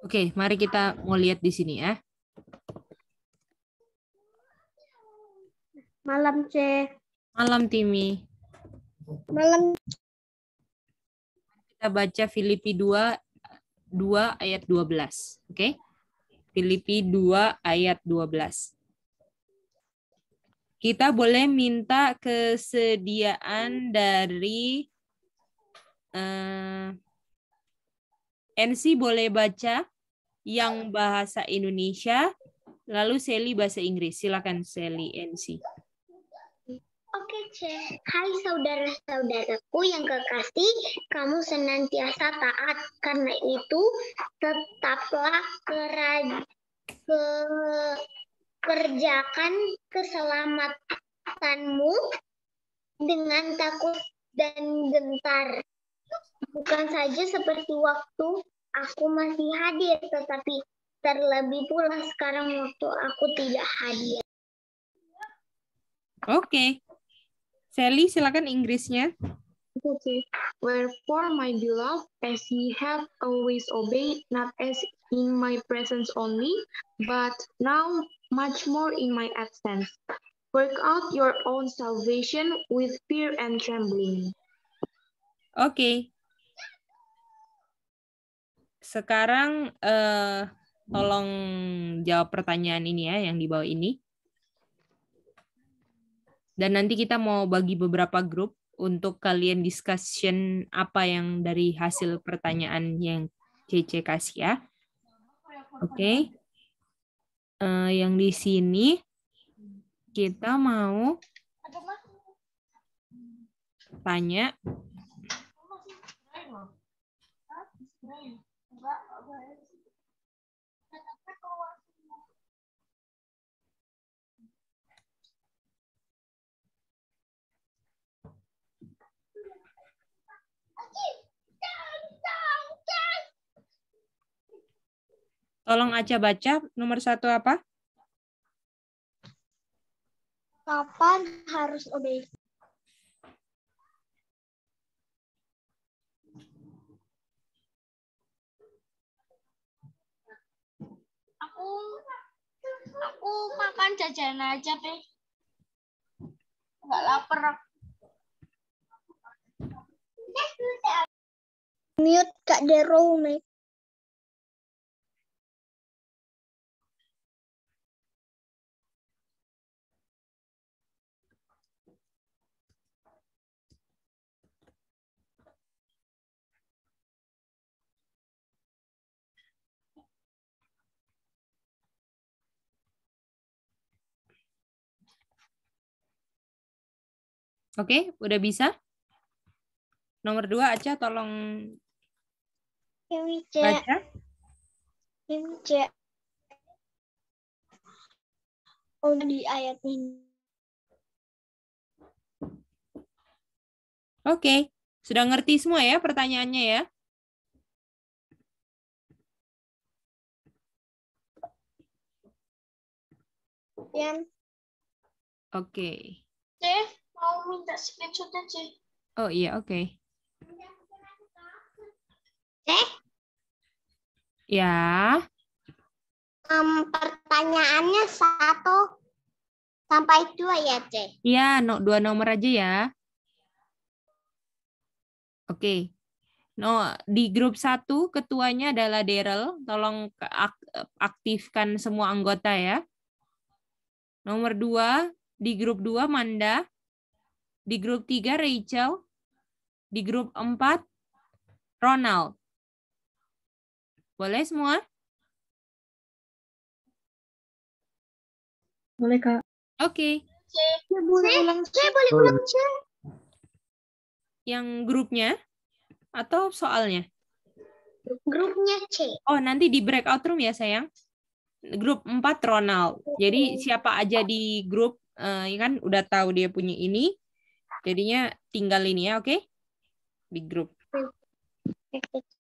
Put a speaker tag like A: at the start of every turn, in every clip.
A: Oke, okay, mari kita mau lihat di sini ya. Malam, C. Malam, Timi. Malam. Kita baca Filipi 2 2 ayat 12, oke? Okay? Filipi 2 ayat 12. Kita boleh minta kesediaan dari uh, NC boleh baca yang bahasa Indonesia, lalu Sally bahasa Inggris. Silakan Sally NC.
B: Oke, C. Hai saudara-saudaraku yang kekasih, kamu senantiasa taat. Karena itu, tetaplah keraj ke kerjakan keselamatanmu dengan takut dan gentar. Bukan saja seperti waktu aku masih hadir, tetapi terlebih pula sekarang waktu aku tidak hadir.
A: Oke. Okay. Sally, silakan Inggrisnya.
C: Okay. Wherefore, my beloved, as ye have always obeyed, not as in my presence only, but now much more in my absence. Work out your own salvation with fear and trembling.
A: Oke, okay sekarang uh, tolong jawab pertanyaan ini ya yang di bawah ini. Dan nanti kita mau bagi beberapa grup untuk kalian discussion apa yang dari hasil pertanyaan yang CC kasih ya. Oke. Okay. Uh, eh, yang di sini kita mau tanya. Tolong aja baca nomor satu apa?
B: Kapan harus obey aku aku makan jajan aja deh nggak lapar mute kak Dero nih Oke, okay? udah bisa? Nomor dua, aja, tolong baca. Baca. Oh, di ayat ini. Oke, okay. sudah ngerti semua ya pertanyaannya ya? Ya. Oke. Okay mau minta screenshot aja. Oh
A: iya, oke. Okay. Ya. Um, pertanyaannya satu
C: sampai dua ya, Cek.
A: Iya, no, dua nomor aja ya. Oke. Okay. No, di grup satu ketuanya adalah Daryl. Tolong aktifkan semua anggota ya. Nomor dua, di grup dua Manda. Di grup 3 Rachel,
B: di grup 4 Ronald. Boleh semua? Boleh, Kak. Oke. Okay. boleh ulang, saya boleh ulang,
A: Yang grupnya atau soalnya? Grupnya C. Oh, nanti di breakout room ya, sayang. Grup 4 Ronald. Jadi siapa aja di grup uh, kan udah tahu dia punya ini. Jadinya tinggal ini ya, oke?
B: Okay? Di grup. Oke.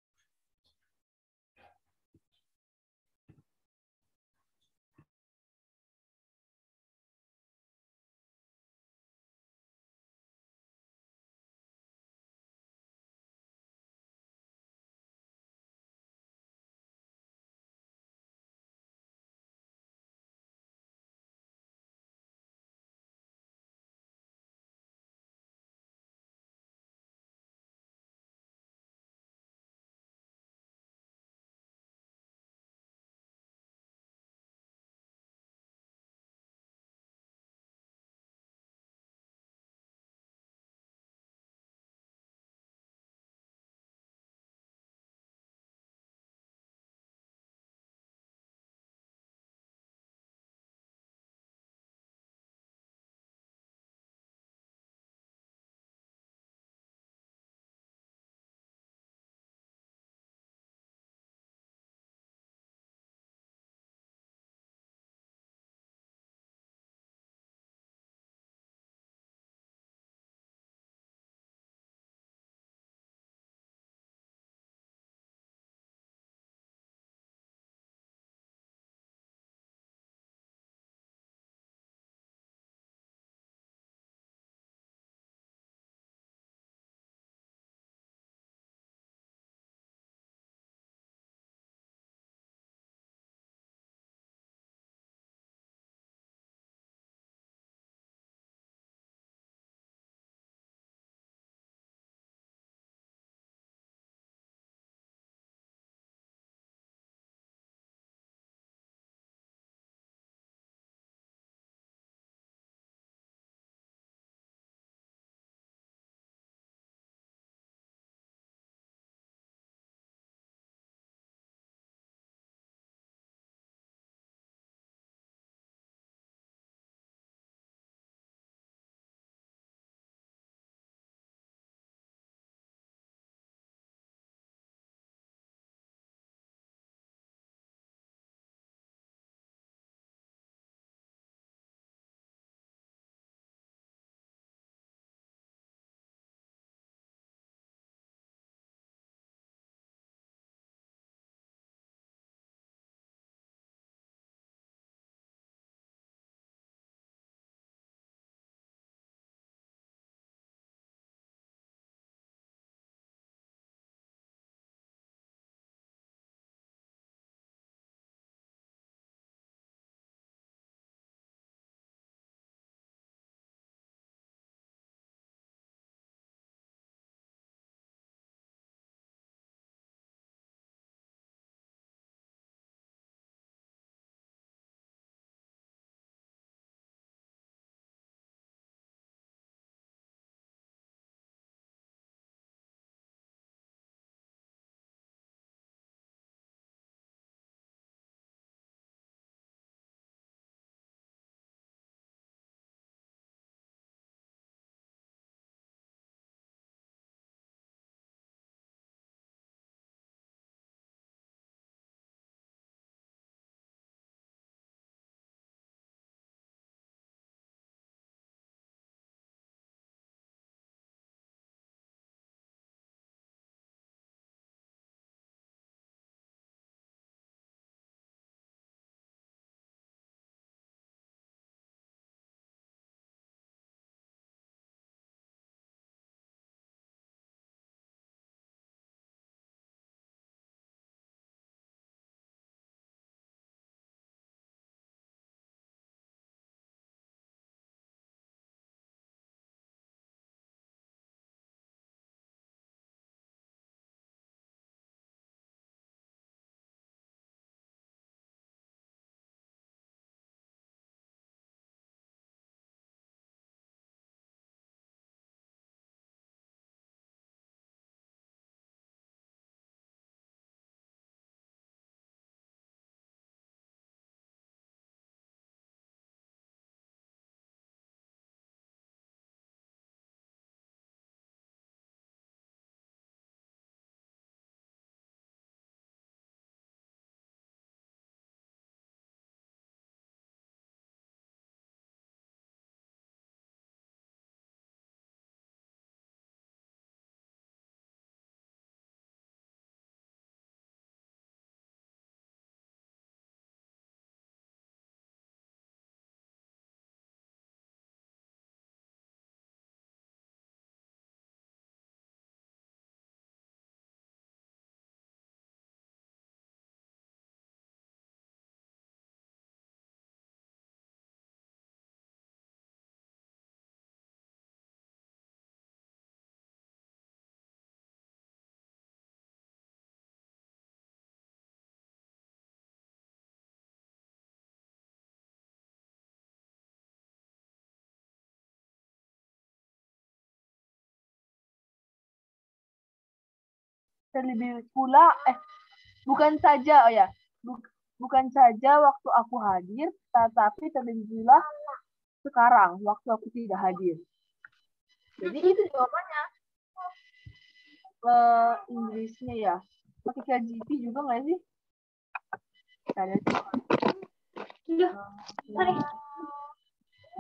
B: terlebih pula eh bukan saja oh ya bu, bukan saja waktu aku hadir tetapi terlebih pula
C: sekarang waktu aku tidak hadir. Jadi itu jawabannya. Uh, Inggrisnya ya. Pakai KGP juga nggak sih? Ada iya. eh,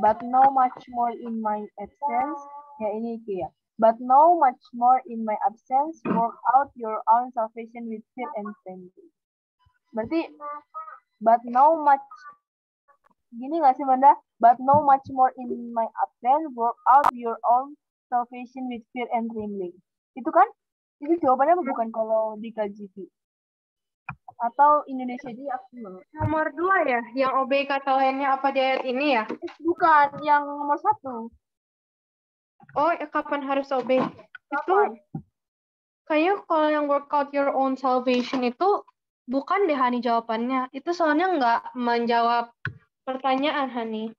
C: But no much more in my absence. Ya ini itu ya but now much more in my absence, work out your own salvation with fear and trembling. Berarti, but now much, gini gak sih Bunda? But now much more in my absence, work out your own salvation with fear and trembling. Itu kan? Itu jawabannya bukan kalau di KJP. Atau Indonesia di aku Nomor dua ya? Yang OBK lainnya apa di ayat ini ya? Eh, bukan, yang nomor satu oh eh, kapan harus OB itu kayaknya kalau yang work out your own salvation itu bukan deh Hani jawabannya itu soalnya nggak menjawab pertanyaan Hani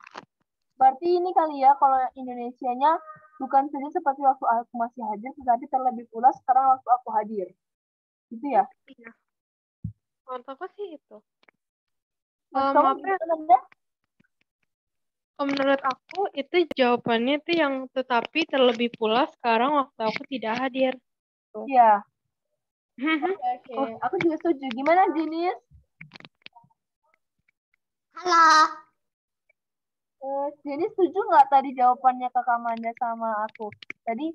C: berarti ini kali ya kalau Indonesia-nya bukan saja seperti waktu aku masih hadir
B: tetapi terlebih pula sekarang waktu aku hadir gitu ya
C: iya mantap sih itu
B: eh, um, apa ya
C: menurut aku itu jawabannya itu yang tetapi terlebih pula sekarang waktu aku tidak hadir. Iya.
B: Mm-hmm. Oke, aku
C: juga setuju. Gimana, jenis? Halo.
B: Uh, eh, Dinis setuju nggak tadi jawabannya Kakak Manda sama aku? Tadi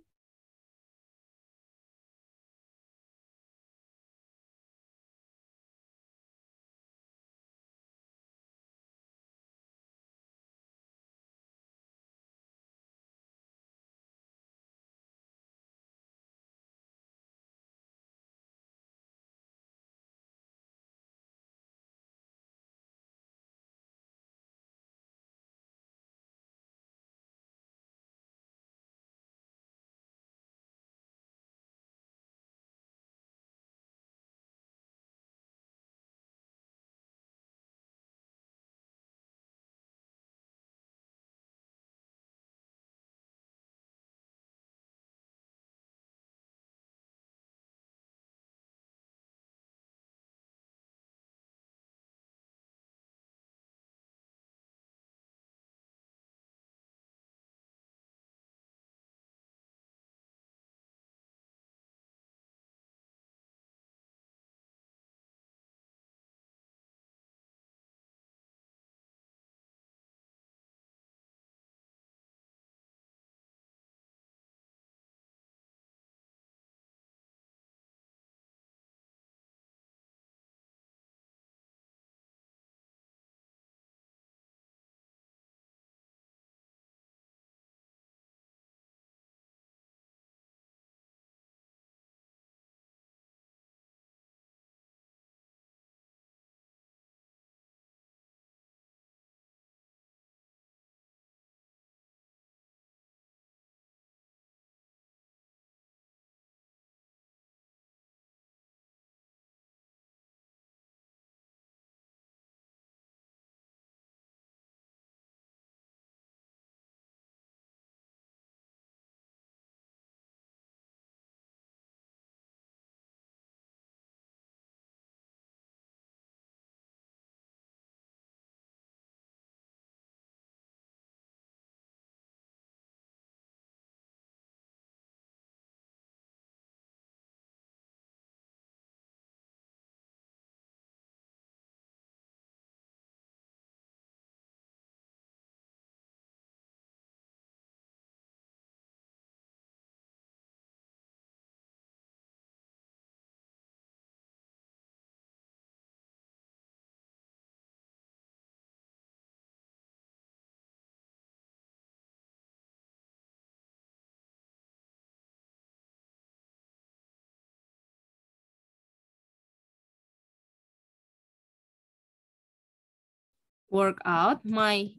B: work out my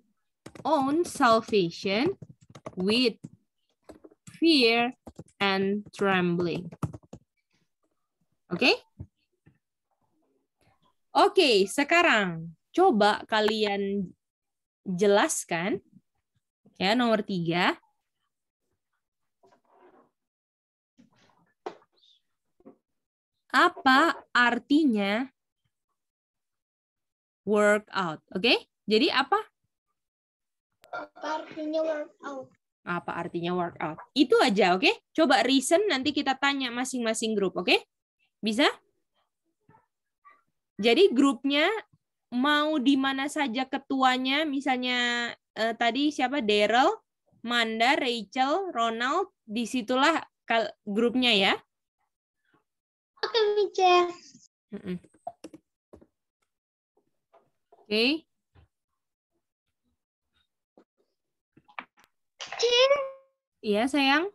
B: own
A: salvation with fear and trembling. Oke? Okay? Oke, okay, sekarang coba kalian jelaskan ya nomor tiga. Apa artinya workout. Oke? Okay? Jadi apa?
D: Apa artinya workout?
A: Apa artinya workout? Itu aja, oke? Okay? Coba reason nanti kita tanya masing-masing grup, oke? Okay? Bisa? Jadi grupnya mau di mana saja ketuanya, misalnya eh, tadi siapa Daryl, Manda, Rachel, Ronald, disitulah grupnya
B: ya. Oke, Michelle. Okay. Cil. Iya, sayang.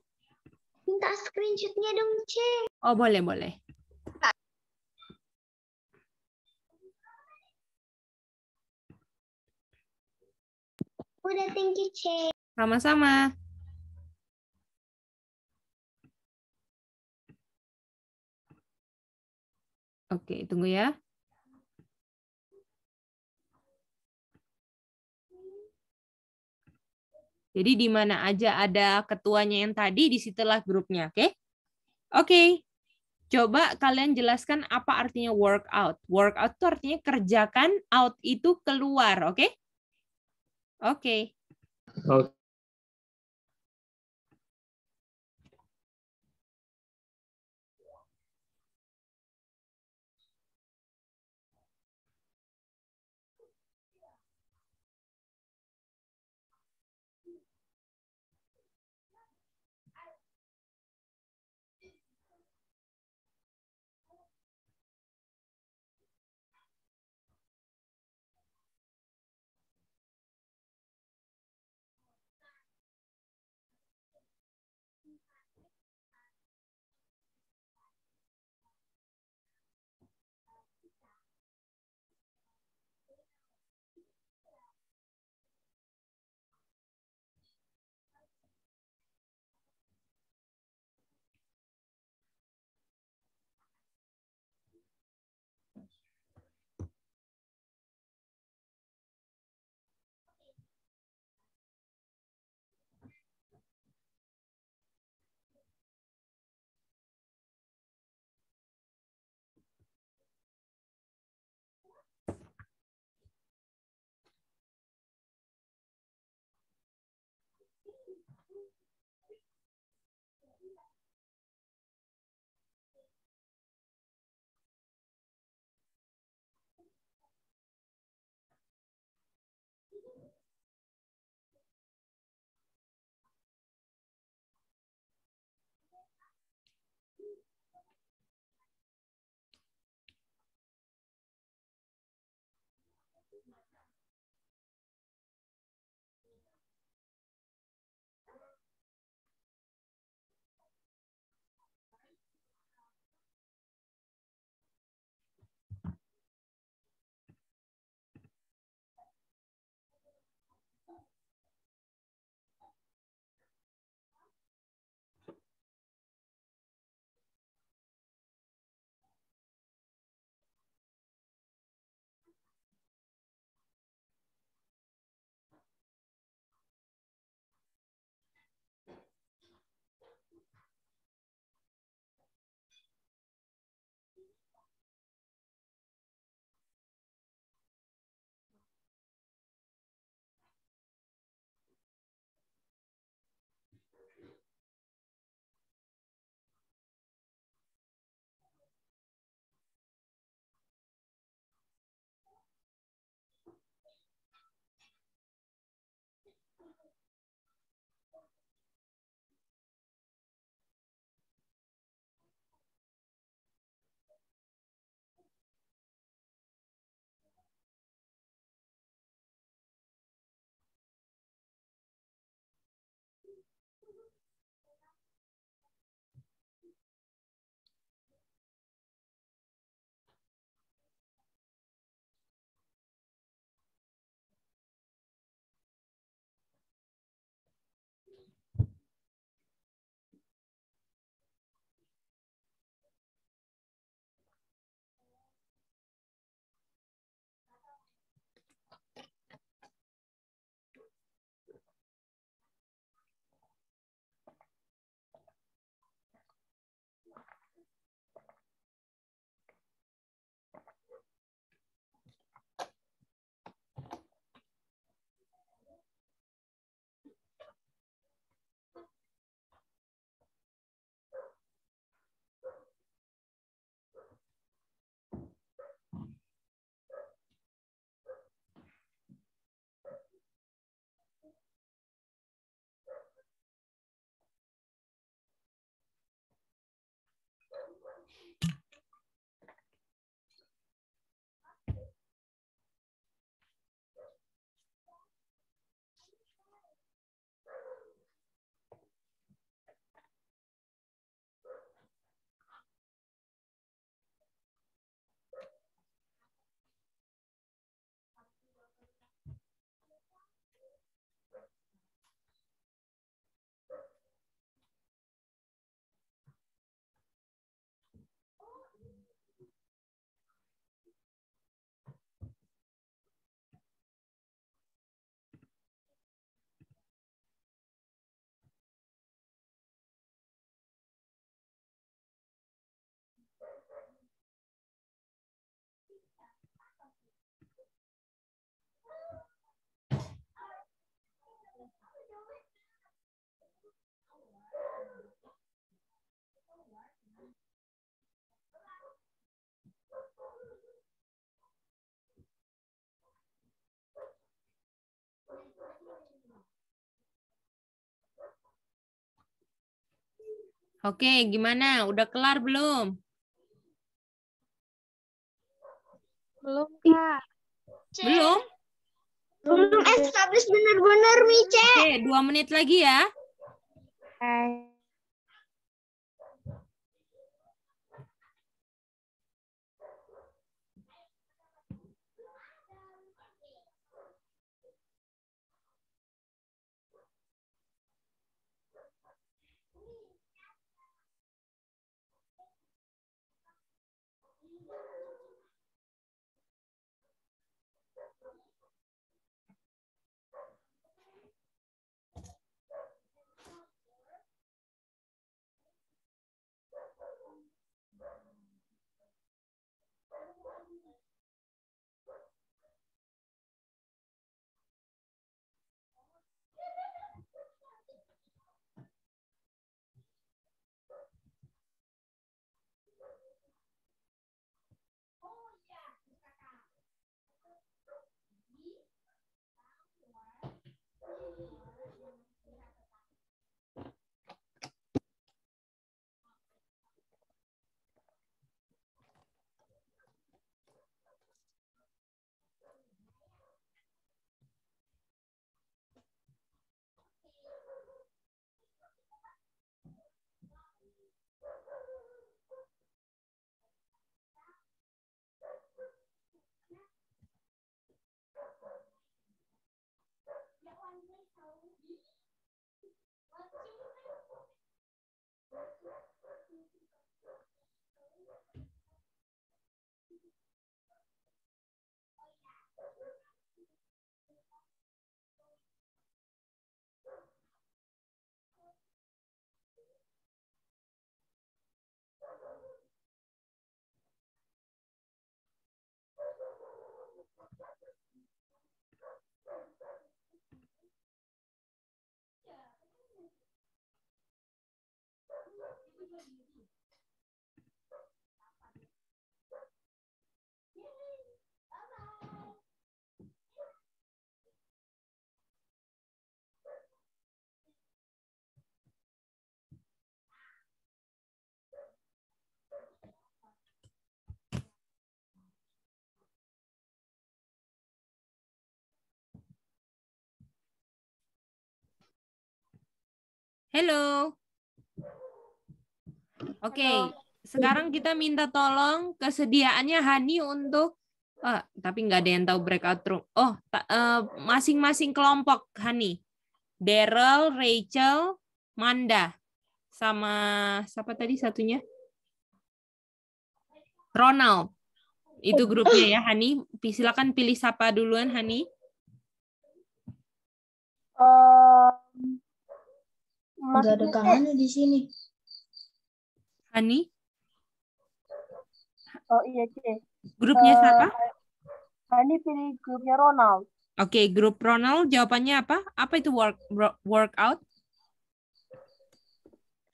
B: Minta screenshotnya dong, C. Oh, boleh, boleh. Udah, thank you, C. Sama-sama. Oke, tunggu ya.
A: Jadi di mana aja ada ketuanya yang tadi, di disitulah grupnya, oke? Okay? Oke, okay. coba kalian jelaskan apa artinya workout. Workout itu artinya
B: kerjakan, out itu keluar, oke? Okay? Oke. Okay. Oke, Oke, gimana? Udah kelar belum? Belum, Kak. Belum? Belum? Belum eh, establish benar-benar, Mice. Oke, dua menit lagi ya. Hai. Eh. Hello.
D: Oke,
A: okay. sekarang kita minta tolong kesediaannya Hani untuk Oh, tapi nggak ada yang tahu breakout room. Oh, eh, masing-masing uh, kelompok, Hani. Daryl, Rachel, Manda. Sama siapa tadi satunya? Ronald. Itu grupnya ya, Hani. Silakan pilih siapa duluan, Hani.
B: Um, Enggak ada Kak di sini. Hani?
D: Oh iya, Cik.
B: Grupnya uh, siapa?
A: Hani pilih grupnya Ronald. Oke, okay, grup Ronald jawabannya apa? Apa itu work
B: workout?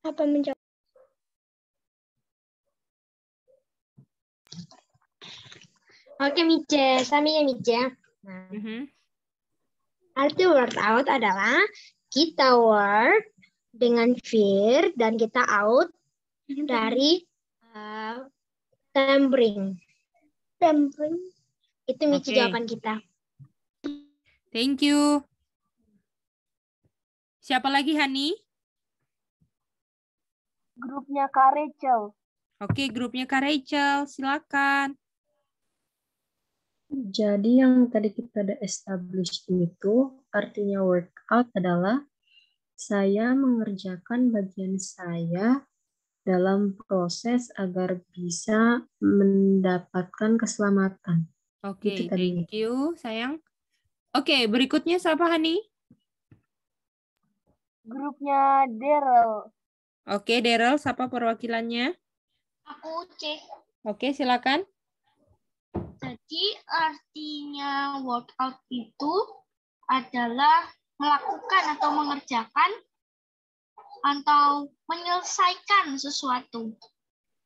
B: Apa menjawab? Oke, Mice. Sami ya, Mice. Nah. Mm -hmm. Arti workout adalah kita work dengan fear dan kita out dari uh, eh, tempering. Tempering. Itu Michi okay. jawaban kita. Thank you. Siapa lagi Hani? Grupnya Kak
A: Rachel. Oke, grupnya Kak Rachel, silakan.
C: Jadi yang tadi kita ada establish itu artinya workout adalah saya mengerjakan bagian saya dalam proses agar bisa mendapatkan keselamatan.
A: Oke, okay, thank you, sayang. Oke, okay, berikutnya siapa, Hani? Grupnya Daryl. Oke, okay, Daryl, siapa perwakilannya?
B: Aku, C. Oke,
A: okay, silakan.
B: Jadi, artinya workout itu adalah melakukan atau mengerjakan atau menyelesaikan sesuatu.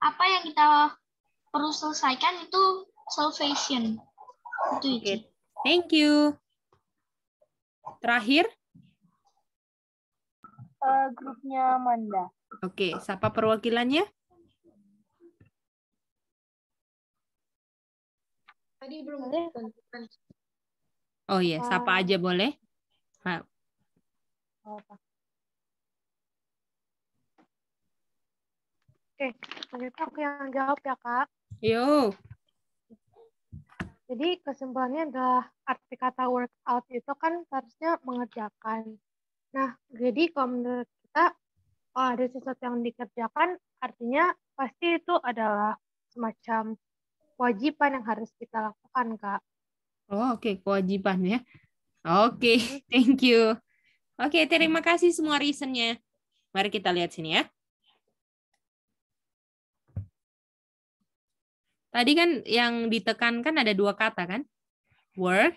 B: Apa yang kita perlu selesaikan itu salvation. Itu itu. Thank you. Terakhir? Uh, grupnya Manda.
A: Oke, siapa perwakilannya?
B: Tadi belum. ada
A: Oh iya, yeah. siapa eh. aja boleh?
B: apa-apa. Oke,
C: kita aku yang jawab ya, Kak. Yo. Jadi kesimpulannya adalah arti kata workout itu kan harusnya mengerjakan. Nah, jadi kalau menurut kita, kalau ada sesuatu yang dikerjakan, artinya pasti itu adalah semacam kewajiban yang harus kita lakukan, Kak.
A: Oh, oke, okay. kewajiban ya. Oke, okay. thank you. Oke, terima kasih semua reasonnya. Mari kita lihat sini ya. Tadi kan yang ditekankan ada dua kata kan? Work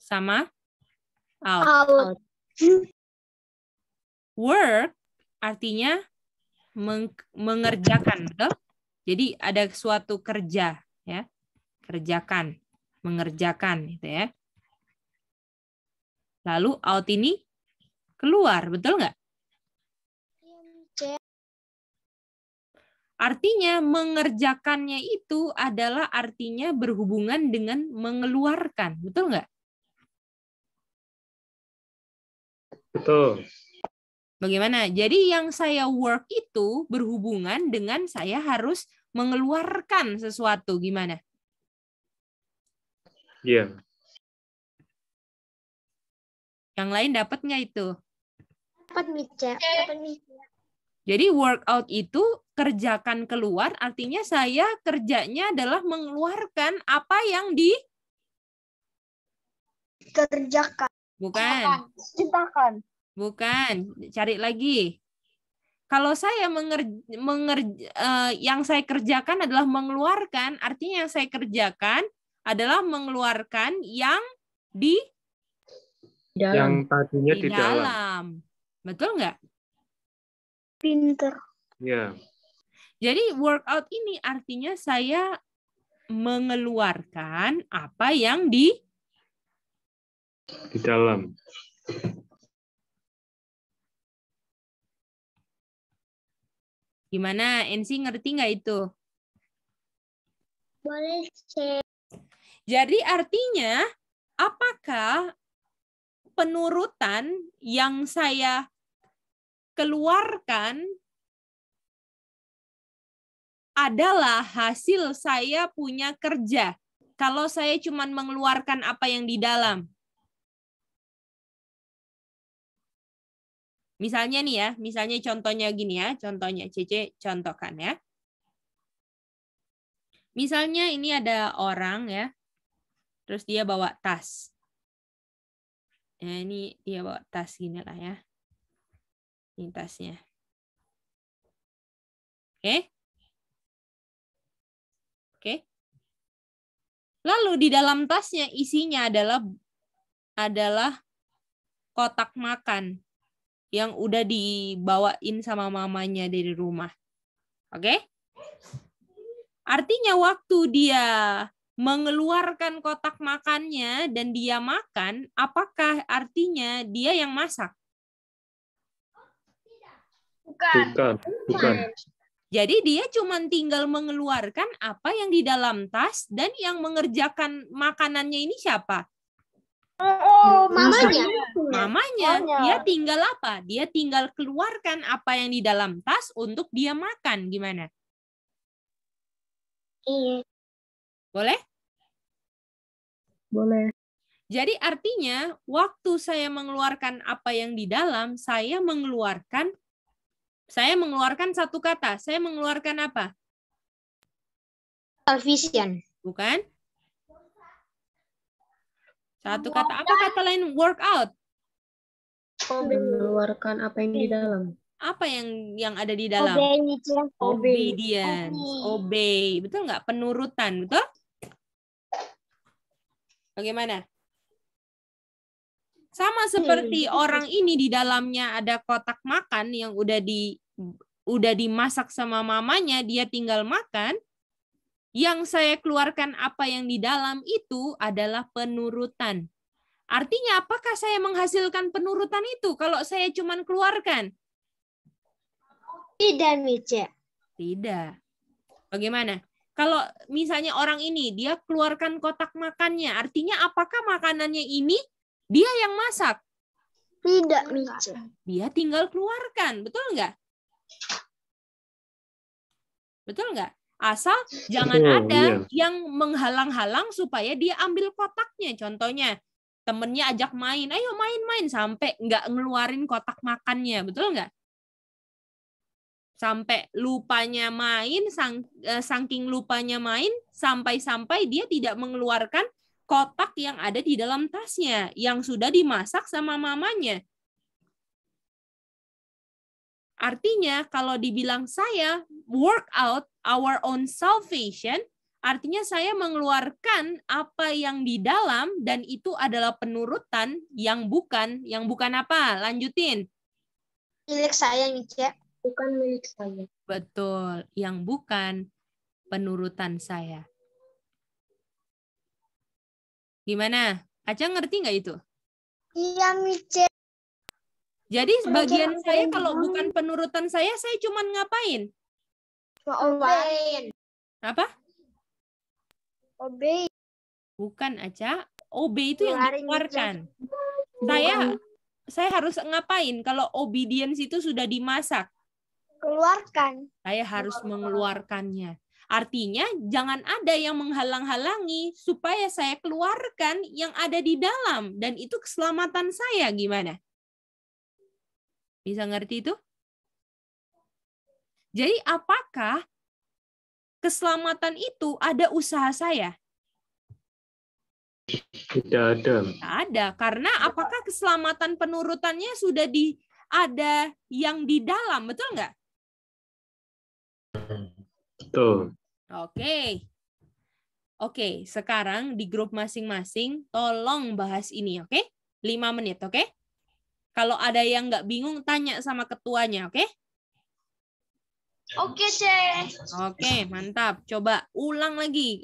A: sama out. out. Work artinya meng mengerjakan, betul? Jadi ada suatu kerja ya. Kerjakan, mengerjakan gitu ya. Lalu out ini keluar, betul nggak? Artinya mengerjakannya itu adalah artinya berhubungan dengan mengeluarkan, betul nggak? Betul. Bagaimana? Jadi yang saya work itu berhubungan dengan saya harus mengeluarkan sesuatu, gimana? Iya. Yeah. Yang lain dapatnya itu? Dapat nih, Jadi workout itu kerjakan keluar artinya saya kerjanya adalah mengeluarkan apa yang di kerjakan. Bukan. Ciptakan, Bukan. Cari lagi. Kalau saya menger, menger, eh, yang saya kerjakan adalah mengeluarkan, artinya yang saya kerjakan adalah mengeluarkan yang di
B: yang
D: tadinya di, di dalam.
A: Betul nggak? Pinter. ya Jadi workout ini artinya saya mengeluarkan apa
B: yang di
D: di dalam.
B: Gimana, Ensi ngerti nggak itu? Boleh, Cek. Jadi
A: artinya, apakah penurutan yang saya keluarkan adalah hasil saya punya kerja. Kalau saya cuma mengeluarkan apa yang di dalam. Misalnya nih ya, misalnya contohnya gini ya, contohnya CC contohkan ya. Misalnya ini ada orang ya, terus dia bawa tas. Ya, ini dia bawa tas gini lah ya
B: lintasnya. Oke. Okay. Oke. Okay. Lalu di dalam
A: tasnya isinya adalah adalah kotak makan yang udah dibawain sama mamanya dari rumah. Oke? Okay? Artinya waktu dia mengeluarkan kotak makannya dan dia makan, apakah artinya dia yang masak?
B: Bukan. Bukan. Bukan.
A: Jadi dia cuma tinggal mengeluarkan apa yang di dalam tas dan yang mengerjakan makanannya ini siapa?
B: Oh, mamanya. Mamanya. Dia
A: tinggal apa? Dia tinggal keluarkan apa yang di dalam tas untuk dia makan. Gimana? Iya. Boleh? Boleh. Jadi artinya waktu saya mengeluarkan apa yang di dalam, saya mengeluarkan saya mengeluarkan satu kata. Saya mengeluarkan
B: apa? Television. Bukan? Satu kata. Apa kata lain workout?
A: Mengeluarkan apa yang di dalam. Apa yang yang ada di dalam? Obedience. Obedience. Obey. Betul nggak? Penurutan. Betul? Bagaimana? Sama seperti hmm. orang ini di dalamnya ada kotak makan yang udah di udah dimasak sama mamanya, dia tinggal makan, yang saya keluarkan apa yang di dalam itu adalah penurutan. Artinya apakah saya menghasilkan penurutan itu kalau saya cuman keluarkan? Tidak, Mice. Tidak. Bagaimana? Kalau misalnya orang ini dia keluarkan kotak makannya, artinya apakah makanannya ini dia yang masak? Tidak, Mice. Dia tinggal keluarkan, betul nggak? Betul nggak? Asal jangan oh, ada iya. yang menghalang-halang supaya dia ambil kotaknya. Contohnya, temennya ajak main, ayo main-main sampai nggak ngeluarin kotak makannya, betul nggak? Sampai lupanya main, sang, eh, saking lupanya main, sampai-sampai dia tidak mengeluarkan kotak yang ada di dalam tasnya, yang sudah dimasak sama mamanya. Artinya kalau dibilang saya work out our own salvation, artinya saya mengeluarkan apa yang di dalam dan itu adalah penurutan yang bukan yang bukan apa? Lanjutin. Milik saya, Mica. Ya. Bukan milik saya. Betul, yang bukan penurutan saya. Gimana? Aja ngerti nggak itu? Iya, Mice. Ya. Jadi bagian saya kalau bukan penurutan saya, saya cuma ngapain? Obein. Apa? Obey. Bukan aja. Obey itu yang dikeluarkan. Gitu. Saya saya harus ngapain kalau obedience itu sudah dimasak? Keluarkan. Saya harus Keluarkan. mengeluarkannya. Artinya jangan ada yang menghalang-halangi supaya saya keluarkan yang ada di dalam dan itu keselamatan saya gimana? Bisa ngerti itu? Jadi apakah keselamatan itu ada usaha saya?
D: Tidak ada. Tidak
A: ada. Karena apakah keselamatan penurutannya sudah di ada yang di dalam, betul nggak? Betul. Oke. Okay. Oke, okay, sekarang di grup masing-masing tolong bahas ini, oke? Okay? 5 menit, oke? Okay? Kalau ada yang nggak bingung, tanya sama ketuanya, oke? Okay? Oke, okay, Oke, okay, mantap. Coba ulang lagi.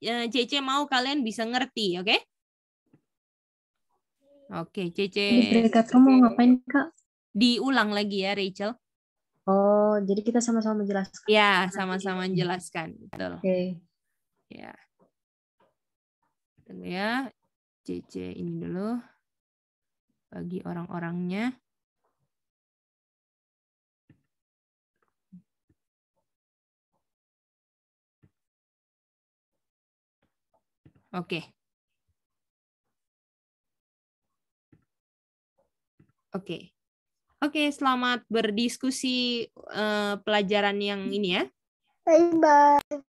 A: Eh, Cece mau kalian bisa ngerti, oke? Okay? Oke, okay, Cece. Di dekat kamu ngapain, Kak? Diulang lagi ya, Rachel.
C: Oh, jadi kita sama-sama menjelaskan.
A: Ya, sama-sama menjelaskan. Betul. Oke. Okay. Ya.
B: Tunggu ya. Cece ini dulu bagi orang-orangnya. Oke. Okay. Oke. Okay.
A: Oke, okay, selamat berdiskusi uh, pelajaran yang ini ya.
B: Bye bye.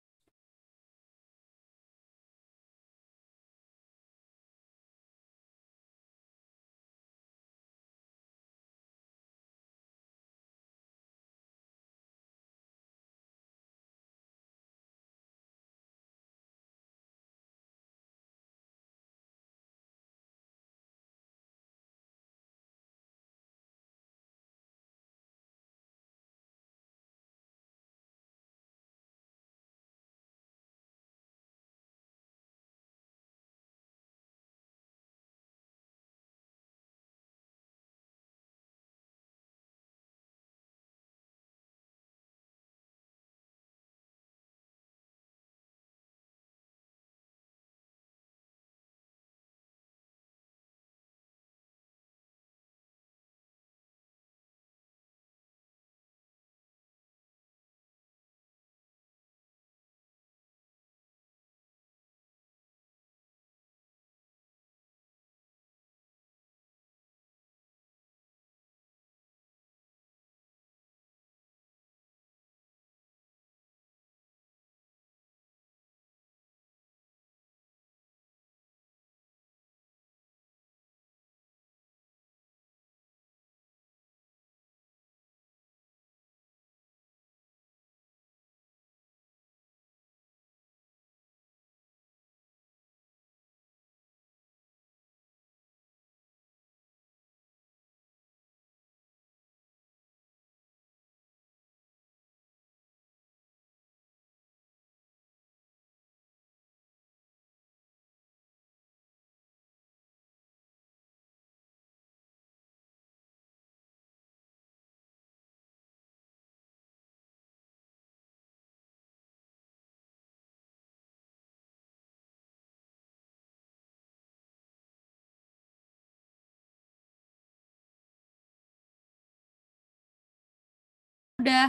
B: udah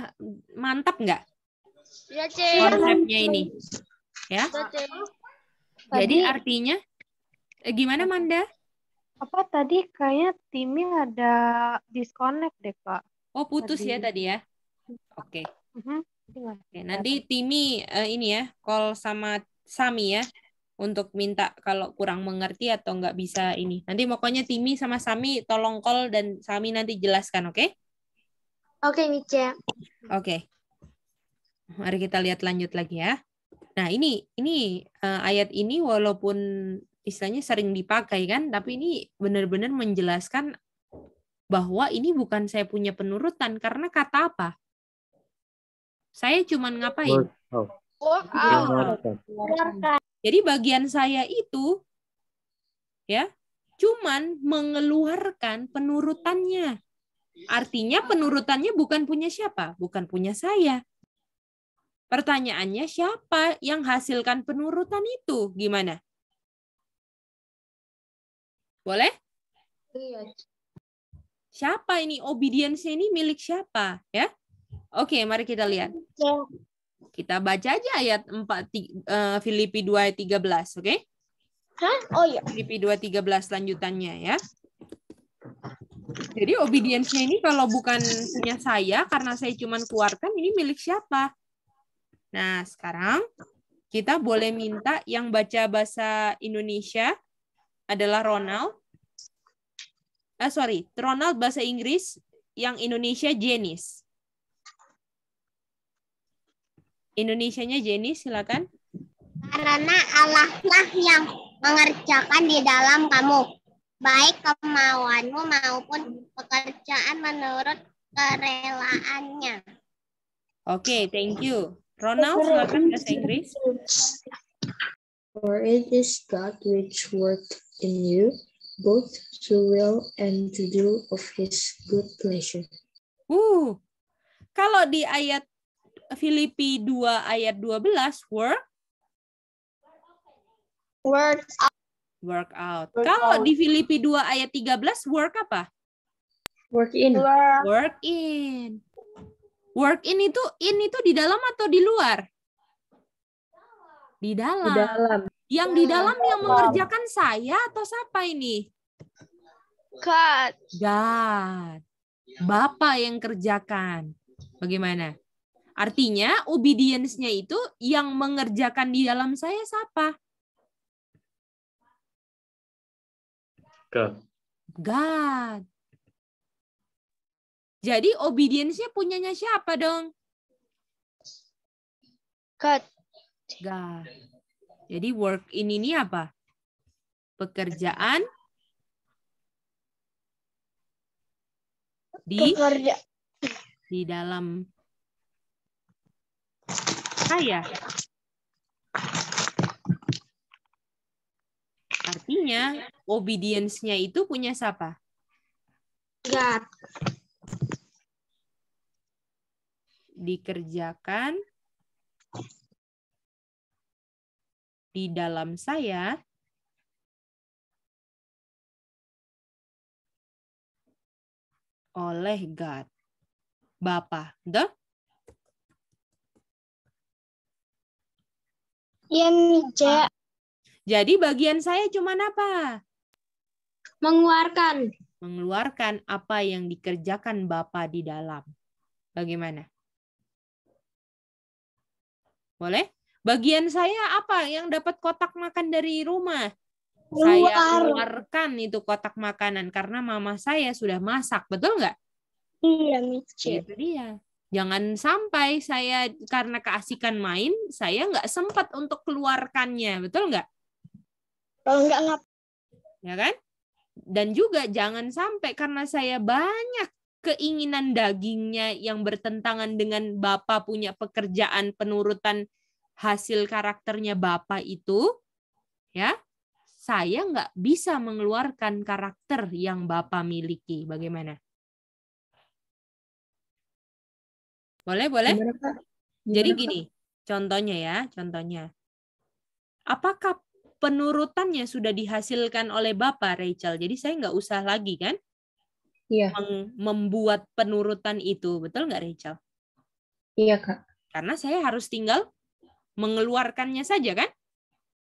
B: mantap nggak ya, konsepnya ini ya iya, jadi artinya
A: eh, gimana Manda
C: apa tadi kayaknya timnya ada disconnect deh kak oh putus ya tadi. ya tadi ya oke okay. Mm-hmm. uh-huh. Oke,
A: nanti Timi uh, ini ya call sama Sami ya untuk minta kalau kurang mengerti atau nggak bisa ini. Nanti pokoknya Timi sama Sami tolong call dan Sami nanti jelaskan, oke? Okay? Oke, okay, Mice. Oke. Okay. Mari kita lihat lanjut lagi ya. Nah, ini ini uh, ayat ini walaupun istilahnya sering dipakai kan, tapi ini benar-benar menjelaskan bahwa ini bukan saya punya penurutan karena kata apa? Saya cuman ngapain? Jadi bagian saya itu ya cuman mengeluarkan penurutannya. Artinya penurutannya bukan punya siapa? Bukan punya saya. Pertanyaannya siapa yang hasilkan penurutan itu? Gimana? Boleh? Iya. Siapa ini obedience ini milik siapa, ya? Oke, mari kita lihat. Ya. Kita baca aja ayat 4 uh, eh, Filipi 2 ayat 13, oke? Okay? Hah? Oh iya. Filipi 2 13 lanjutannya ya. Jadi obedience-nya ini kalau bukan punya saya karena saya cuma keluarkan ini milik siapa? Nah, sekarang kita boleh minta yang baca bahasa Indonesia adalah Ronald. Ah, sorry, Ronald bahasa Inggris, yang Indonesia Jenis. Indonesianya Jenis, silakan. Karena Allah lah yang mengerjakan di dalam kamu baik kemauanmu maupun
C: pekerjaan menurut kerelaannya.
A: Oke, okay, thank you. Ronald, silakan bahasa Inggris. For it is God
C: which worked in you, both to will and to do of his
A: good pleasure. Uh, kalau di ayat Filipi 2 ayat 12, work? work. Work out. Work Kalau out. di Filipi 2 ayat 13 work apa?
B: Work in. Work.
A: in. Work in itu in itu di dalam atau di luar? Di dalam. Di dalam. Yang di dalam yang mengerjakan saya atau siapa ini? God. God. Bapak yang kerjakan. Bagaimana? Artinya obedience-nya itu yang mengerjakan di dalam saya siapa?
D: God.
B: God. Jadi obedience-nya punyanya siapa dong?
A: God. God. Jadi work in ini apa? Pekerjaan di Pekerja. di dalam saya. Artinya obedience-nya itu punya siapa? God. Dikerjakan
B: di dalam saya oleh God. Bapa, the?
A: Iya, Mija. Jadi bagian saya cuma apa? Mengeluarkan. Mengeluarkan apa yang dikerjakan Bapak di dalam. Bagaimana? Boleh? Bagian saya apa yang dapat kotak makan dari rumah? Keluar. Saya keluarkan itu kotak makanan karena mama saya sudah masak, betul nggak? Iya, Michi. Itu dia. Jangan sampai saya karena keasikan main, saya nggak sempat untuk keluarkannya, betul nggak? Kalau nggak ngap. Ya kan? Dan juga jangan sampai karena saya banyak keinginan dagingnya yang bertentangan dengan Bapak punya pekerjaan penurutan hasil karakternya Bapak itu, ya, saya nggak bisa mengeluarkan karakter yang Bapak miliki. Bagaimana?
B: Boleh, boleh. Jadi
A: gini, contohnya ya, contohnya. Apakah penurutannya sudah dihasilkan oleh Bapak Rachel. Jadi saya nggak usah lagi kan iya. membuat penurutan itu, betul nggak Rachel? Iya kak. Karena saya harus tinggal mengeluarkannya saja kan?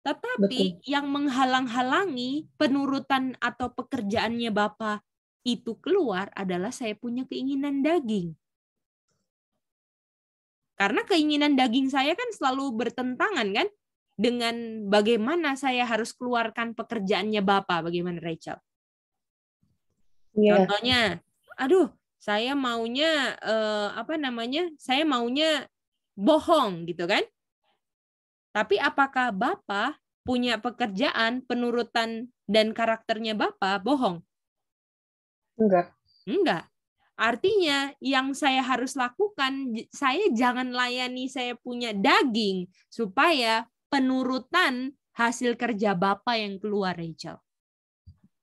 A: Tetapi Betul. yang menghalang-halangi penurutan atau pekerjaannya Bapak itu keluar adalah saya punya keinginan daging. Karena keinginan daging saya kan selalu bertentangan kan dengan bagaimana saya harus keluarkan pekerjaannya Bapak, bagaimana Rachel? Yeah. Contohnya, aduh, saya maunya eh, apa namanya? Saya maunya bohong gitu kan? Tapi apakah Bapak punya pekerjaan, penurutan dan karakternya Bapak bohong? Enggak. Enggak. Artinya yang saya harus lakukan, saya jangan layani saya punya daging supaya penurutan hasil kerja Bapak yang keluar, Rachel.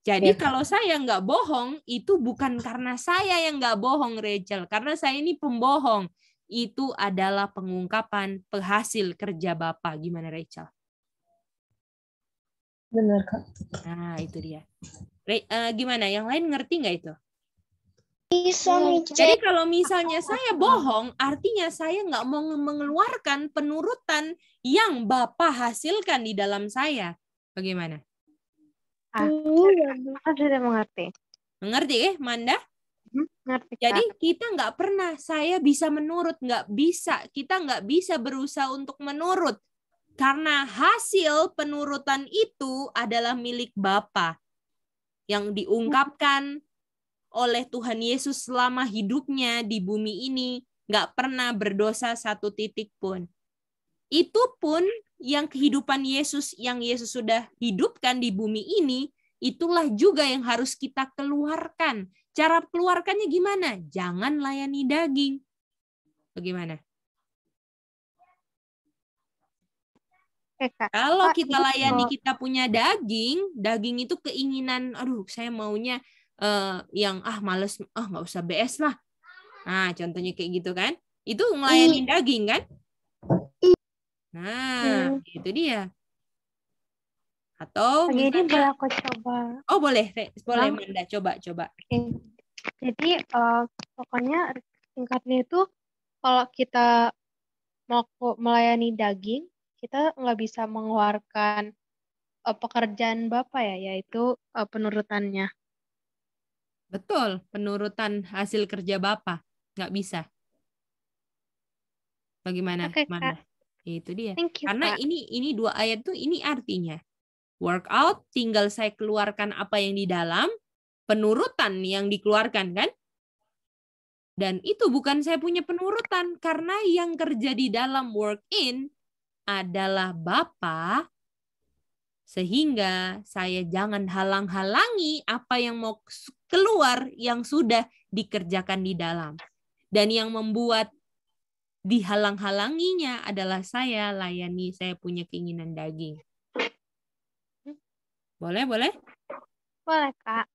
A: Jadi ya. kalau saya nggak bohong, itu bukan karena saya yang nggak bohong, Rachel. Karena saya ini pembohong. Itu adalah pengungkapan penghasil kerja Bapak. Gimana, Rachel? Benar, Kak. Nah, itu dia. Re, uh, gimana? Yang lain ngerti nggak itu? Iya. Jadi kalau misalnya saya bohong, artinya saya nggak mau mengeluarkan penurutan yang Bapak hasilkan di dalam saya. Bagaimana? Ah,
C: iya, Aku sudah mengerti.
A: Mengerti eh, Manda? Hmm, ngerti, Jadi kita nggak pernah, saya bisa menurut, nggak bisa. Kita nggak bisa berusaha untuk menurut. Karena hasil penurutan itu adalah milik Bapak. Yang hmm. diungkapkan, oleh Tuhan Yesus selama hidupnya di bumi ini nggak pernah berdosa satu titik pun. Itu pun yang kehidupan Yesus yang Yesus sudah hidupkan di bumi ini, itulah juga yang harus kita keluarkan. Cara keluarkannya gimana? Jangan layani daging. Bagaimana? Kalau kita layani kita punya daging, daging itu keinginan, aduh saya maunya uh, yang ah males ah nggak usah BS lah nah contohnya kayak gitu kan itu melayani iya. daging kan iya. nah hmm. itu dia
D: atau jadi boleh
A: aku coba oh boleh boleh nah. Manda coba coba okay. jadi
C: uh, pokoknya singkatnya itu kalau kita mau melayani daging kita nggak bisa mengeluarkan uh, pekerjaan
A: bapak ya yaitu uh, penurutannya Betul, penurutan hasil kerja Bapak. Nggak bisa. Bagaimana, okay, mana? Itu dia. Thank you, Karena ini ini dua ayat tuh ini artinya workout tinggal saya keluarkan apa yang di dalam, penurutan yang dikeluarkan kan? Dan itu bukan saya punya penurutan karena yang kerja di dalam work in adalah Bapak sehingga saya jangan halang-halangi apa yang mau keluar yang sudah dikerjakan di dalam. Dan yang membuat dihalang-halanginya adalah saya layani saya punya keinginan daging. Boleh, boleh? Boleh, Kak.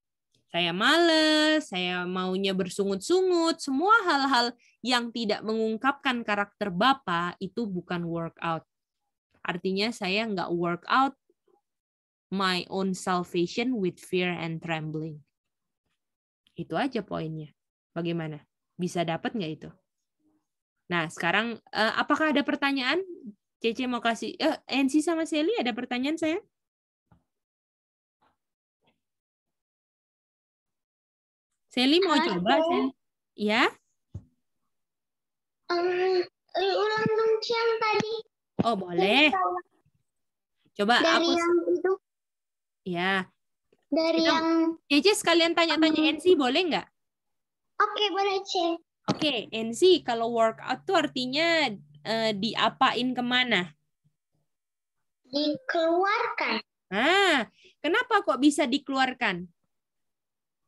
A: Saya males, saya maunya bersungut-sungut, semua hal-hal yang tidak mengungkapkan karakter Bapak itu bukan workout. Artinya saya nggak workout my own salvation with fear and trembling. Itu aja poinnya. Bagaimana? Bisa dapat nggak itu? Nah, sekarang eh, apakah ada pertanyaan? Cece mau kasih, eh, NC sama Sally ada pertanyaan saya?
B: Sally mau coba? Sally? Ya? Um, ulang dong tadi. Oh, boleh. Coba Dari aku... yang itu
A: Ya. Dari Kita, yang Jj sekalian tanya-tanya um, hmm. NC boleh nggak? Oke, okay, boleh, C. Oke, okay, NC kalau workout tuh artinya uh, diapain kemana? Dikeluarkan. Ah, kenapa kok bisa dikeluarkan?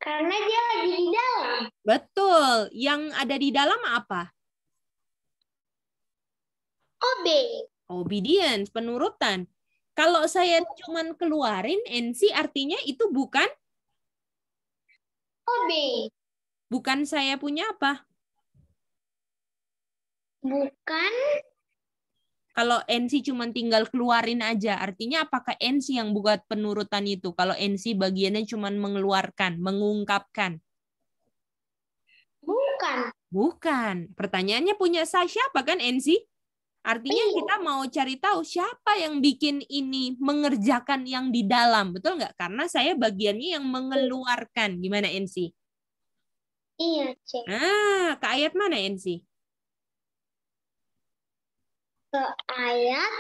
A: Karena dia lagi di dalam. Betul. Yang ada di dalam apa? Obey. Obedience, penurutan. Kalau saya cuma keluarin NC artinya itu bukan hobi. Bukan saya punya apa? Bukan. Kalau NC cuma tinggal keluarin aja, artinya apakah NC yang buat penurutan itu? Kalau NC bagiannya cuma mengeluarkan, mengungkapkan. Bukan. Bukan. Pertanyaannya punya saya siapa kan NC? Artinya iya. kita mau cari tahu siapa yang bikin ini mengerjakan yang di dalam, betul nggak? Karena saya bagiannya yang iya. mengeluarkan. Gimana NC? Iya, Cek. Ah, ke ayat mana NC?
B: Ke ayat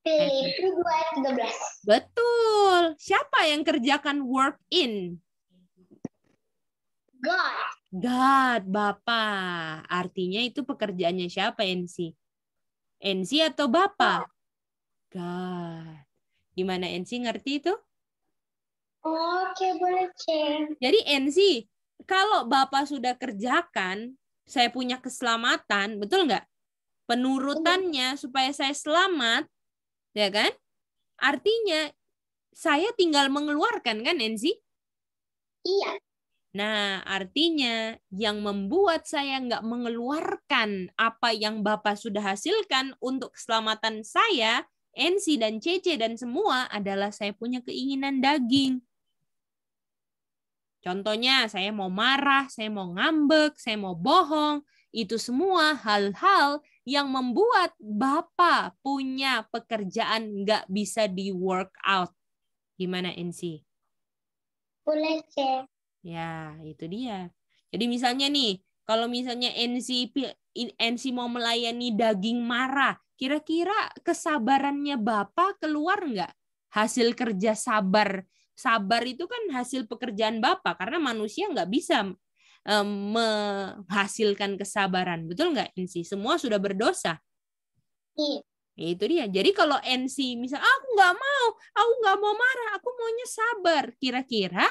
B: Filipi 2 ayat 13.
A: Betul. Siapa yang kerjakan work in? God. God, Bapak. Artinya itu pekerjaannya siapa NC? NC atau Bapak? God. Gimana NC ngerti itu? Oke, boleh, Cek. Jadi NC, kalau Bapak sudah kerjakan, saya punya keselamatan, betul nggak? Penurutannya supaya saya selamat, ya kan? Artinya, saya tinggal mengeluarkan kan, NC? Iya. Nah, artinya yang membuat saya nggak mengeluarkan apa yang Bapak sudah hasilkan untuk keselamatan saya, NC dan CC dan semua adalah saya punya keinginan daging. Contohnya, saya mau marah, saya mau ngambek, saya mau bohong. Itu semua hal-hal yang membuat Bapak punya pekerjaan nggak bisa di work out. Gimana, NC? Boleh, Cek. Ya, itu dia. Jadi misalnya nih, kalau misalnya NC NC mau melayani daging marah, kira-kira kesabarannya Bapak keluar nggak? Hasil kerja sabar. Sabar itu kan hasil pekerjaan Bapak, karena manusia nggak bisa um, menghasilkan kesabaran. Betul nggak NC? Semua sudah berdosa. Iya. Ya, itu dia. Jadi kalau NC misalnya, aku nggak mau, aku nggak mau marah, aku maunya sabar. Kira-kira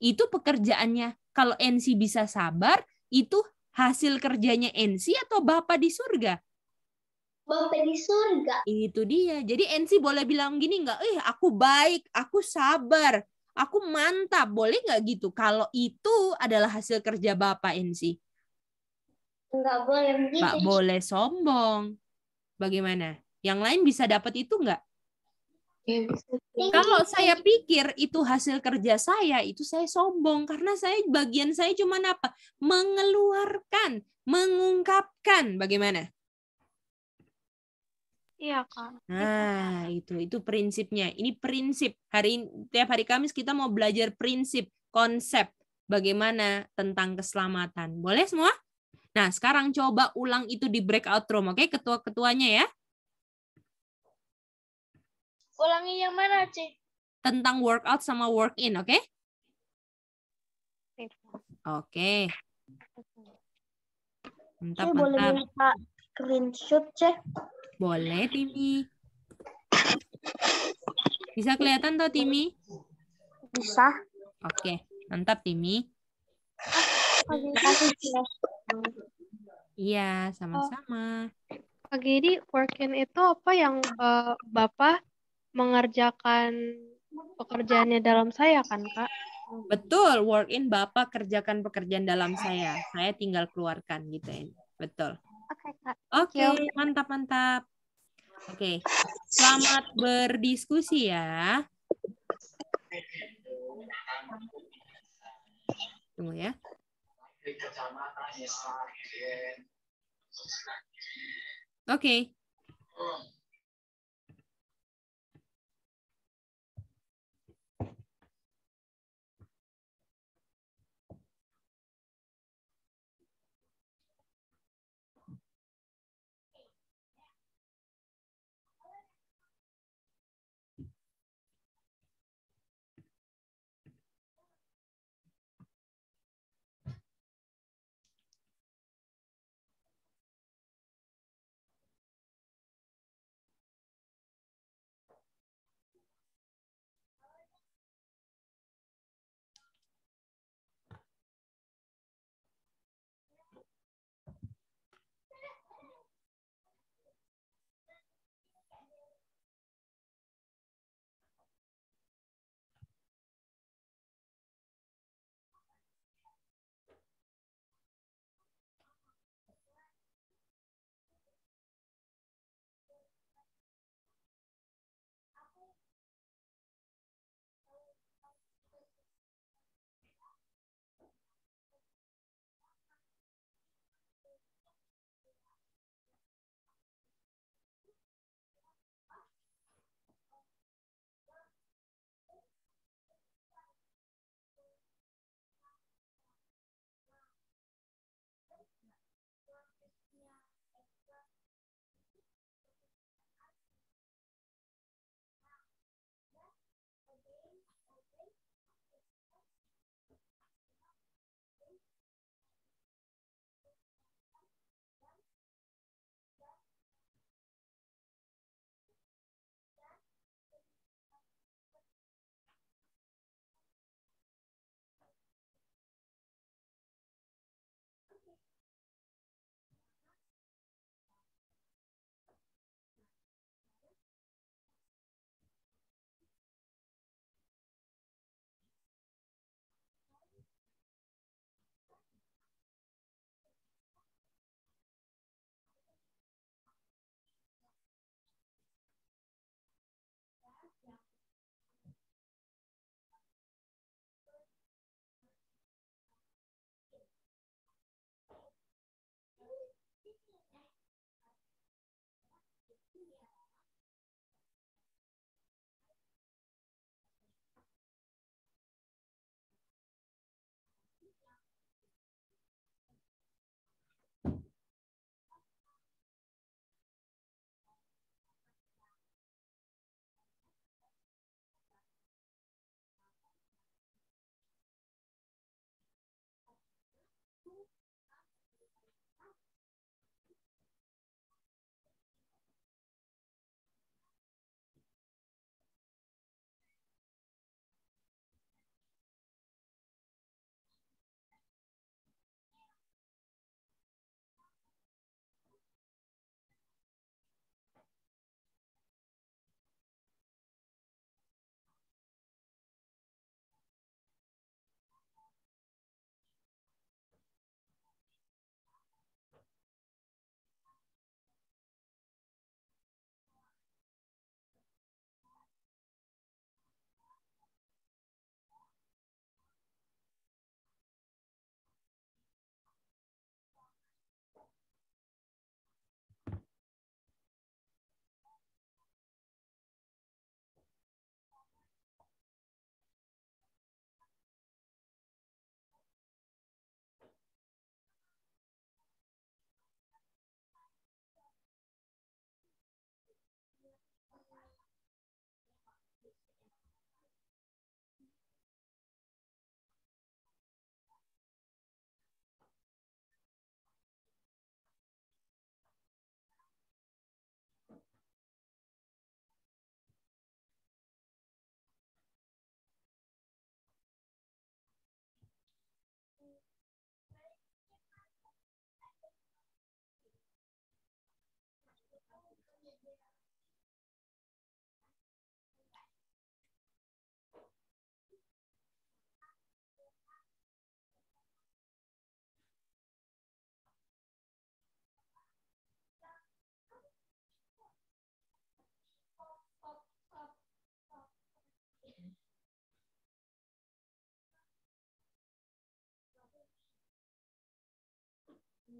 A: itu pekerjaannya. Kalau NC bisa sabar, itu hasil kerjanya NC atau Bapak di surga? Bapak di surga. Itu dia. Jadi NC boleh bilang gini nggak? Eh, aku baik, aku sabar, aku mantap. Boleh nggak gitu? Kalau itu adalah hasil kerja Bapak NC.
B: Nggak boleh Nggak boleh
A: sombong. Bagaimana? Yang lain bisa dapat itu nggak? Iya, iya, Kalau saya pikir itu hasil kerja saya, itu saya sombong karena saya bagian saya cuma apa? Mengeluarkan, mengungkapkan. Bagaimana? Iya, Kak. Nah, itu itu prinsipnya. Ini prinsip. Hari tiap hari Kamis kita mau belajar prinsip, konsep bagaimana tentang keselamatan. Boleh semua? Nah, sekarang coba ulang itu di breakout room, oke? Okay? Ketua-ketuanya ya.
B: Ulangi yang mana, hmm. Ci?
A: Tentang workout sama work in, oke? Okay? Oke. Okay. Mantap, Boleh minta screenshot, Ceh? Boleh, Timi. Bisa kelihatan tuh, Timi? Bisa. Oke, okay. mantap, Timi. Iya, sama-sama. Oh. Pagi
C: ini working itu apa yang uh, Bapak mengerjakan pekerjaannya dalam saya kan kak?
A: Betul, work in Bapak kerjakan pekerjaan dalam saya. Saya tinggal keluarkan gitu ya. Betul. Oke, okay, Kak. Oke, okay, mantap mantap. Oke. Okay. Selamat berdiskusi ya. Tunggu ya.
B: Oke. Okay.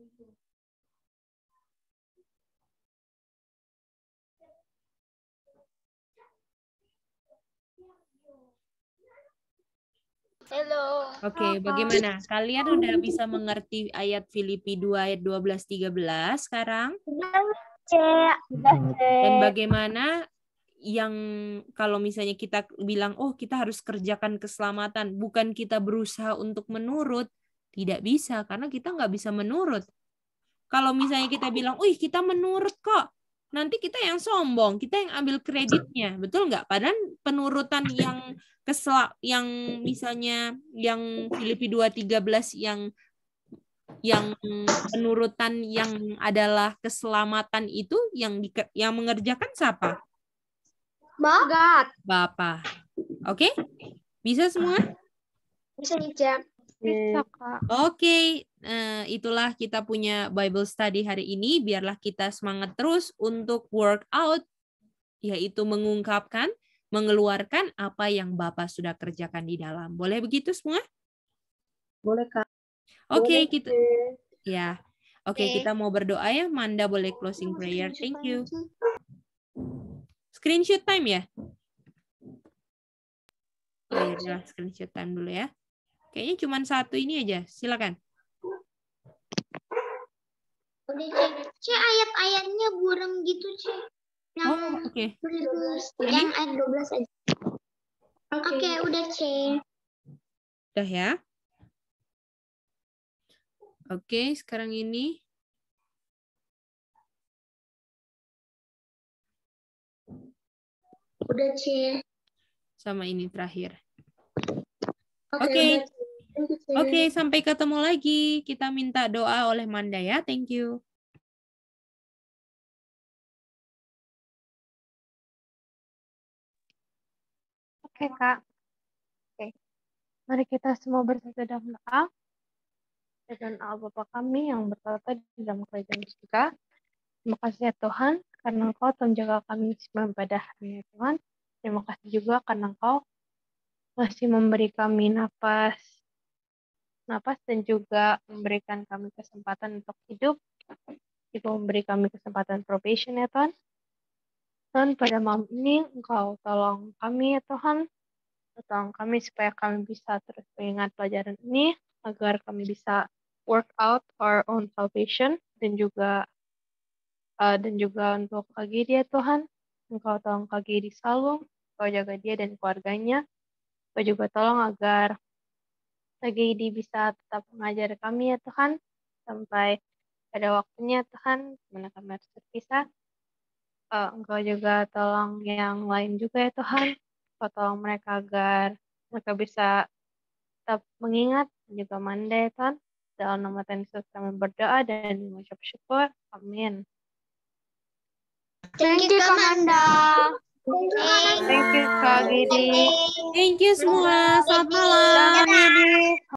B: Hello. Oke, okay, bagaimana? Kalian
A: udah bisa mengerti ayat Filipi 2 ayat 12 13 sekarang? Dan bagaimana yang kalau misalnya kita bilang oh kita harus kerjakan keselamatan, bukan kita berusaha untuk menurut, tidak bisa, karena kita nggak bisa menurut. Kalau misalnya kita bilang, wih kita menurut kok, nanti kita yang sombong, kita yang ambil kreditnya, betul nggak? Padahal penurutan yang keselak, yang misalnya yang Filipi 2.13 yang yang penurutan yang adalah keselamatan itu yang di, yang mengerjakan siapa? Bapak. Bapak. Oke? Okay? Bisa semua? Bisa hijab. Oke, okay. nah, itulah kita punya Bible study hari ini. Biarlah kita semangat terus untuk work out, yaitu mengungkapkan, mengeluarkan apa yang Bapak sudah kerjakan di dalam. Boleh begitu semua? Boleh, Kak. Oke, okay, kita ya. Oke, okay, okay. kita mau berdoa ya. Manda boleh closing prayer. Thank you. Screenshot time ya. Oh, ya, screenshot time dulu ya. Kayaknya cuma satu ini aja. Silakan.
B: Udah, C. ayat-ayatnya burung gitu, C. Yang oh, oke. Okay. Yang ayat 12 aja. Oke, okay. okay, udah, C. Udah ya? Oke, okay, sekarang ini Udah, C.
A: Sama ini terakhir.
B: Oke. Okay. okay. Oke, okay, sampai ketemu lagi. Kita minta doa oleh Manda ya. Thank you. Oke, okay, Kak. Oke. Okay. Mari kita semua bersatu dalam doa.
C: Dan Allah Bapa kami yang berkata di dalam kerajaan juga. Terima kasih ya Tuhan, karena Engkau telah menjaga kami semua pada hari ini, ya Tuhan. Terima kasih juga karena Engkau masih memberi kami nafas nafas dan juga memberikan kami kesempatan untuk hidup. Juga memberi kami kesempatan probation ya Tuhan. Tuhan pada malam ini Engkau tolong kami ya Tuhan. Tolong kami supaya kami bisa terus mengingat pelajaran ini agar kami bisa work out our own salvation dan juga uh, dan juga untuk lagi dia Tuhan Engkau tolong lagi di Salung Engkau jaga dia dan keluarganya Engkau juga tolong agar di bisa tetap mengajar kami ya Tuhan, sampai pada waktunya ya Tuhan, mana kami harus terpisah. Uh, engkau juga tolong yang lain juga ya Tuhan, Kau tolong mereka agar mereka bisa tetap mengingat juga mandai ya Tuhan. Dalam nama Tuhan Yesus kami berdoa dan mengucap syukur. Amin.
B: Thank you, Kamanda. Thank you Kak Gidi. Thank you semua. Selamat malam.